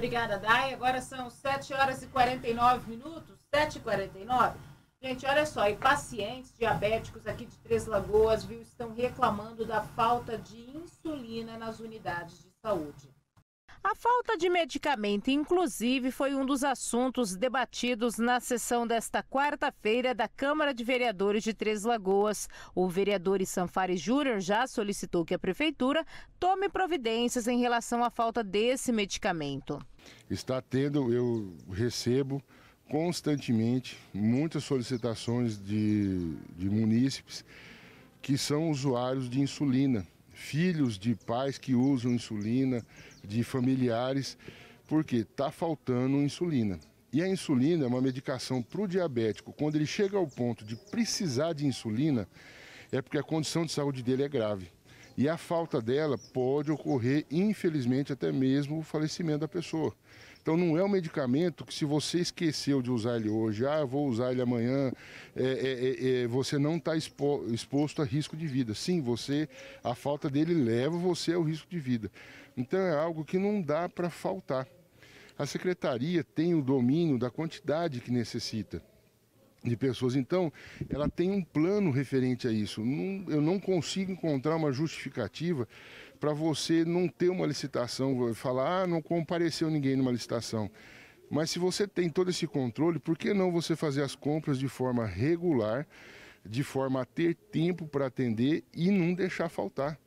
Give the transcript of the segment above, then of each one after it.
Obrigada, Dai. Agora são 7 horas e 49 minutos. 7h49. Gente, olha só, e pacientes diabéticos aqui de Três Lagoas, viu, estão reclamando da falta de insulina nas unidades de saúde. A falta de medicamento, inclusive, foi um dos assuntos debatidos na sessão desta quarta-feira da Câmara de Vereadores de Três Lagoas. O vereador Sanfari Júnior já solicitou que a Prefeitura tome providências em relação à falta desse medicamento. Está tendo, eu recebo constantemente muitas solicitações de, de munícipes que são usuários de insulina filhos de pais que usam insulina, de familiares, porque está faltando insulina. E a insulina é uma medicação para o diabético. Quando ele chega ao ponto de precisar de insulina, é porque a condição de saúde dele é grave. E a falta dela pode ocorrer, infelizmente, até mesmo o falecimento da pessoa. Então não é um medicamento que se você esqueceu de usar ele hoje, ah, vou usar ele amanhã, é, é, é, é você não está expo exposto a risco de vida. Sim, você, a falta dele leva você ao risco de vida. Então é algo que não dá para faltar. A secretaria tem o domínio da quantidade que necessita de pessoas. Então, ela tem um plano referente a isso. eu não consigo encontrar uma justificativa para você não ter uma licitação, falar, ah, não compareceu ninguém numa licitação. Mas se você tem todo esse controle, por que não você fazer as compras de forma regular, de forma a ter tempo para atender e não deixar faltar?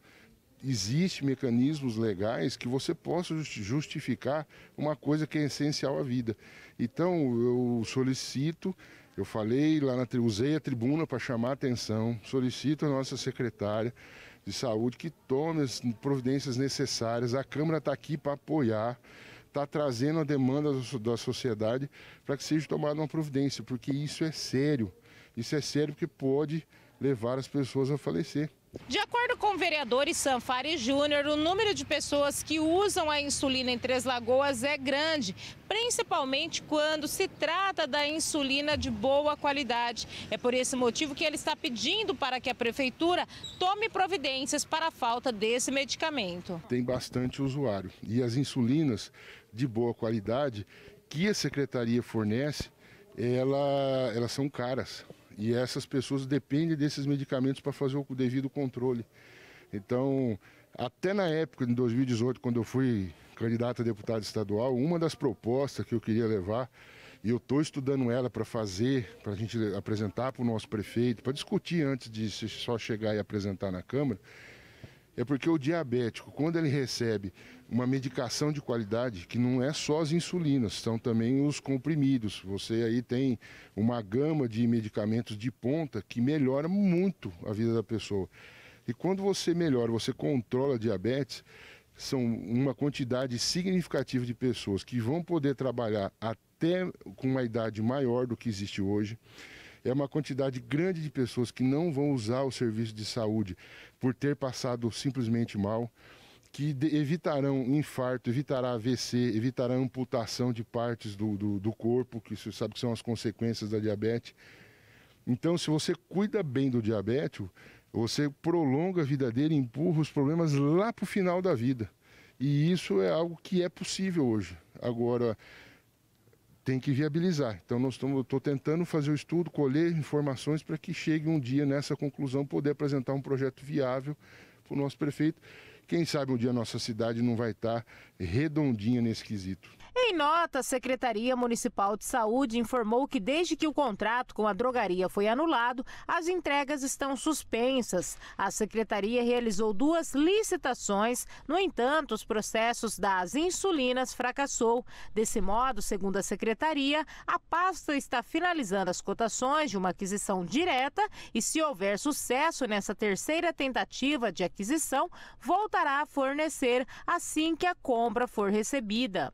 existem mecanismos legais que você possa justificar uma coisa que é essencial à vida. Então eu solicito, eu falei lá na usei a tribuna para chamar a atenção, solicito a nossa secretária de saúde que tome as providências necessárias. A Câmara está aqui para apoiar está trazendo a demanda da sociedade para que seja tomada uma providência, porque isso é sério. Isso é sério porque pode levar as pessoas a falecer. De acordo com o vereador Sanfari Júnior, o número de pessoas que usam a insulina em Três Lagoas é grande, principalmente quando se trata da insulina de boa qualidade. É por esse motivo que ele está pedindo para que a prefeitura tome providências para a falta desse medicamento. Tem bastante usuário e as insulinas de boa qualidade que a secretaria fornece, ela, elas são caras. E essas pessoas dependem desses medicamentos para fazer o devido controle. Então, até na época, em 2018, quando eu fui candidato a deputado estadual, uma das propostas que eu queria levar, e eu estou estudando ela para fazer, para a gente apresentar para o nosso prefeito, para discutir antes de só chegar e apresentar na Câmara, é porque o diabético, quando ele recebe uma medicação de qualidade, que não é só as insulinas, são também os comprimidos. Você aí tem uma gama de medicamentos de ponta que melhora muito a vida da pessoa. E quando você melhora, você controla a diabetes, são uma quantidade significativa de pessoas que vão poder trabalhar até com uma idade maior do que existe hoje é uma quantidade grande de pessoas que não vão usar o serviço de saúde por ter passado simplesmente mal, que evitarão infarto, evitará AVC, evitará amputação de partes do, do, do corpo, que você sabe que são as consequências da diabetes. Então, se você cuida bem do diabético, você prolonga a vida dele, empurra os problemas lá para o final da vida. E isso é algo que é possível hoje. Agora, tem que viabilizar. Então, nós estou tentando fazer o estudo, colher informações para que chegue um dia nessa conclusão, poder apresentar um projeto viável para o nosso prefeito. Quem sabe um dia a nossa cidade não vai estar tá redondinha nesse quesito. Em nota, a Secretaria Municipal de Saúde informou que desde que o contrato com a drogaria foi anulado, as entregas estão suspensas. A secretaria realizou duas licitações, no entanto, os processos das insulinas fracassou. Desse modo, segundo a secretaria, a pasta está finalizando as cotações de uma aquisição direta e se houver sucesso nessa terceira tentativa de aquisição, voltará a fornecer assim que a compra compra for recebida.